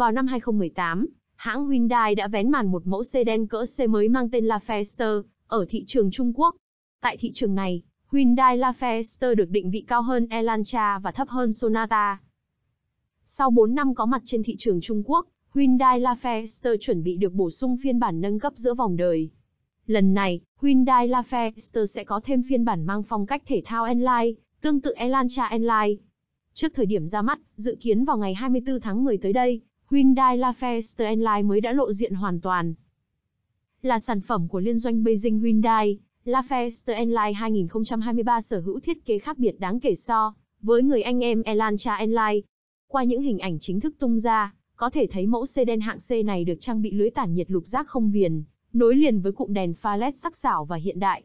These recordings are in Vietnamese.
Vào năm 2018, hãng Hyundai đã vén màn một mẫu sedan cỡ C mới mang tên La Fester ở thị trường Trung Quốc. Tại thị trường này, Hyundai La Faester được định vị cao hơn Elantra và thấp hơn Sonata. Sau 4 năm có mặt trên thị trường Trung Quốc, Hyundai La Faester chuẩn bị được bổ sung phiên bản nâng cấp giữa vòng đời. Lần này, Hyundai La Faester sẽ có thêm phiên bản mang phong cách thể thao Enline, tương tự Elantra Enline. Trước thời điểm ra mắt, dự kiến vào ngày 24 tháng 10 tới đây, Hyundai LaFerster Line mới đã lộ diện hoàn toàn. Là sản phẩm của liên doanh Beijing Hyundai, LaFerster Line 2023 sở hữu thiết kế khác biệt đáng kể so với người anh em Elantra Line. Qua những hình ảnh chính thức tung ra, có thể thấy mẫu sedan hạng C này được trang bị lưới tản nhiệt lục giác không viền, nối liền với cụm đèn pha LED sắc sảo và hiện đại.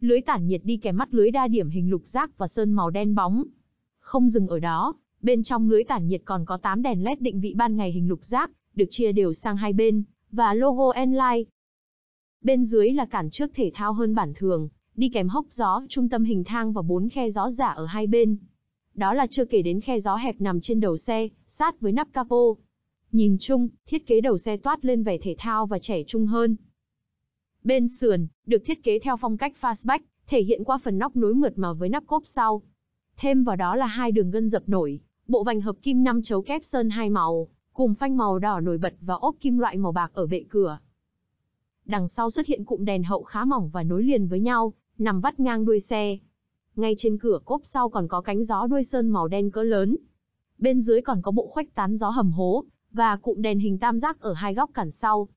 Lưới tản nhiệt đi kèm mắt lưới đa điểm hình lục giác và sơn màu đen bóng. Không dừng ở đó, Bên trong lưới tản nhiệt còn có 8 đèn LED định vị ban ngày hình lục giác, được chia đều sang hai bên, và logo enlight Bên dưới là cản trước thể thao hơn bản thường, đi kèm hốc gió, trung tâm hình thang và bốn khe gió giả ở hai bên. Đó là chưa kể đến khe gió hẹp nằm trên đầu xe, sát với nắp capo. Nhìn chung, thiết kế đầu xe toát lên vẻ thể thao và trẻ trung hơn. Bên sườn, được thiết kế theo phong cách fastback, thể hiện qua phần nóc nối mượt mà với nắp cốp sau. Thêm vào đó là hai đường gân dập nổi, bộ vành hợp kim năm chấu kép sơn hai màu, cùng phanh màu đỏ nổi bật và ốp kim loại màu bạc ở bệ cửa. Đằng sau xuất hiện cụm đèn hậu khá mỏng và nối liền với nhau, nằm vắt ngang đuôi xe. Ngay trên cửa cốp sau còn có cánh gió đuôi sơn màu đen cỡ lớn. Bên dưới còn có bộ khoách tán gió hầm hố, và cụm đèn hình tam giác ở hai góc cản sau.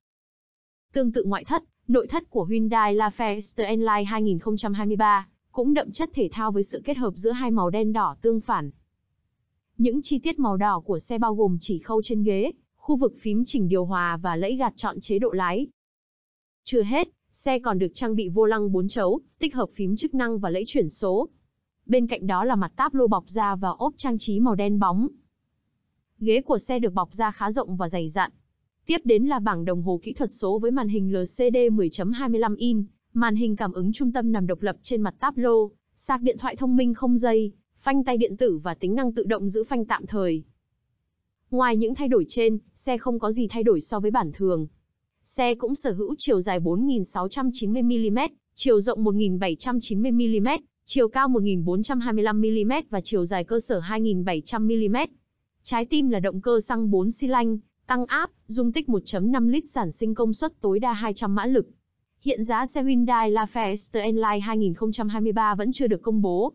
Tương tự ngoại thất, nội thất của Hyundai LaFerste Enline 2023 cũng đậm chất thể thao với sự kết hợp giữa hai màu đen đỏ tương phản. Những chi tiết màu đỏ của xe bao gồm chỉ khâu trên ghế, khu vực phím chỉnh điều hòa và lẫy gạt chọn chế độ lái. Chưa hết, xe còn được trang bị vô lăng 4 chấu, tích hợp phím chức năng và lẫy chuyển số. Bên cạnh đó là mặt táp lô bọc da và ốp trang trí màu đen bóng. Ghế của xe được bọc da khá rộng và dày dặn. Tiếp đến là bảng đồng hồ kỹ thuật số với màn hình LCD 10.25 in, màn hình cảm ứng trung tâm nằm độc lập trên mặt táp lô, sạc điện thoại thông minh không dây, phanh tay điện tử và tính năng tự động giữ phanh tạm thời. Ngoài những thay đổi trên, xe không có gì thay đổi so với bản thường. Xe cũng sở hữu chiều dài 4.690mm, chiều rộng 1.790mm, chiều cao 1.425mm và chiều dài cơ sở 2.700mm. Trái tim là động cơ xăng 4 xi lanh, tăng áp, dung tích 1.5 lít sản sinh công suất tối đa 200 mã lực. Hiện giá xe Hyundai La Fiesta Enline 2023 vẫn chưa được công bố.